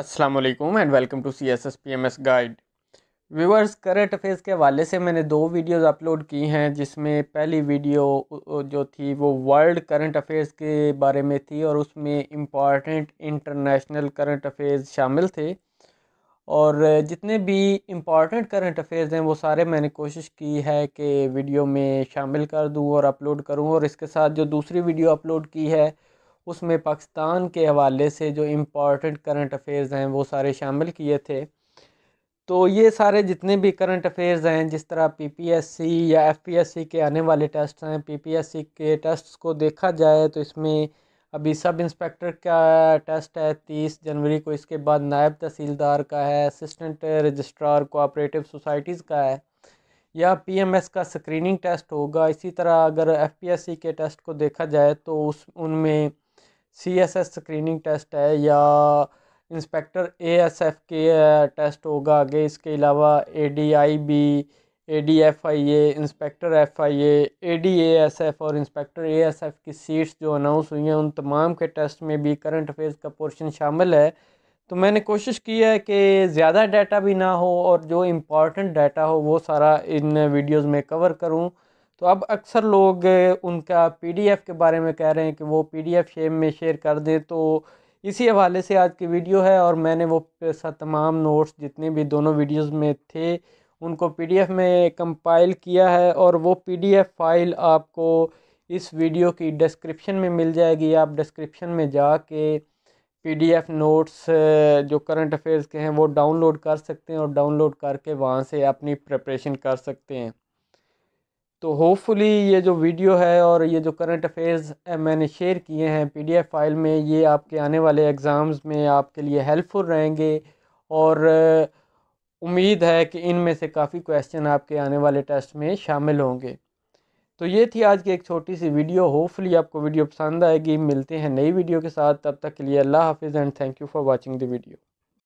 अस्सलाम वालेकुम and welcome to C S S P M S guide viewers current affairs के हवाले से मैंने दो वीडियोस अपलोड की हैं जिसमें पहली वीडियो जो थी वो वर्ल्ड करंट अफेयर्स के बारे में थी और उसमें इम्पॉर्टेंट इंटरनेशनल करंट अफेयर्स शामिल थे और जितने भी इम्पॉर्टेंट करंट अफेयर्स हैं वो सारे मैंने कोशिश की है कि वीडियो में शामिल कर दूँ और अपलोड करूँ और इसके साथ जो दूसरी वीडियो अपलोड की है उसमें पाकिस्तान के हवाले से जो इम्पॉर्टेंट करंट अफेयर्स हैं वो सारे शामिल किए थे तो ये सारे जितने भी करंट अफेयर्स हैं जिस तरह पीपीएससी या एफपीएससी के आने वाले टेस्ट हैं पीपीएससी के टेस्ट को देखा जाए तो इसमें अभी सब इंस्पेक्टर का टेस्ट है तीस जनवरी को इसके बाद नायब तहसीलदार का है असिस्टेंट रजिस्ट्रार कोऑपरेटिव सोसाइटीज़ का है या पीएमएस का स्क्रीनिंग टेस्ट होगा इसी तरह अगर एफपीएससी के टेस्ट को देखा जाए तो उस उनमें C S S screening test है या इंस्पेक्टर ए एस एफ के टेस्ट होगा आगे इसके अलावा A D I B A D F I A inspector F I A A D A S F और इंस्पेक्टर ए एस एफ की सीट्स जो अनाउंस हुई हैं उन तमाम के टेस्ट में भी करंट अफेयर्स का पोर्शन शामिल है तो मैंने कोशिश की है कि ज़्यादा डाटा भी ना हो और जो इम्पॉर्टेंट डाटा हो वो सारा इन वीडियोज़ में कवर करूँ तो अब अक्सर लोग उनका पीडीएफ के बारे में कह रहे हैं कि वो पीडीएफ शेम में शेयर कर दें तो इसी हवाले से आज की वीडियो है और मैंने वो तमाम नोट्स जितने भी दोनों वीडियोस में थे उनको पीडीएफ में कंपाइल किया है और वो पीडीएफ फाइल आपको इस वीडियो की डिस्क्रिप्शन में मिल जाएगी आप डिस्क्रिप्शन में जाके पी नोट्स जो करंट अफेयर्स के हैं वो डाउनलोड कर सकते हैं और डाउनलोड करके वहाँ से अपनी प्रप्रेशन कर सकते हैं तो होपफुली ये जो वीडियो है और ये जो करंट अफेयर्स मैंने शेयर किए हैं पीडीएफ फाइल में ये आपके आने वाले एग्ज़ाम्स में आपके लिए हेल्पफुल रहेंगे और उम्मीद है कि इनमें से काफ़ी क्वेश्चन आपके आने वाले टेस्ट में शामिल होंगे तो ये थी आज की एक छोटी सी वीडियो होपफुली आपको वीडियो पसंद आएगी मिलते हैं नई वीडियो के साथ तब तक के लिए अल्लाह हाफिज़ and thank you for watching the video